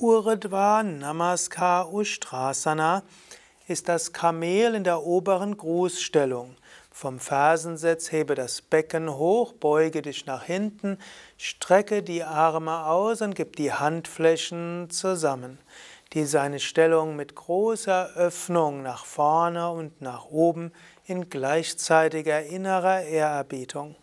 Uridva Namaskar Ustrasana ist das Kamel in der oberen Grußstellung. Vom Fersensitz hebe das Becken hoch, beuge dich nach hinten, strecke die Arme aus und gib die Handflächen zusammen. Dies ist eine Stellung mit großer Öffnung nach vorne und nach oben in gleichzeitiger innerer Ehrerbietung.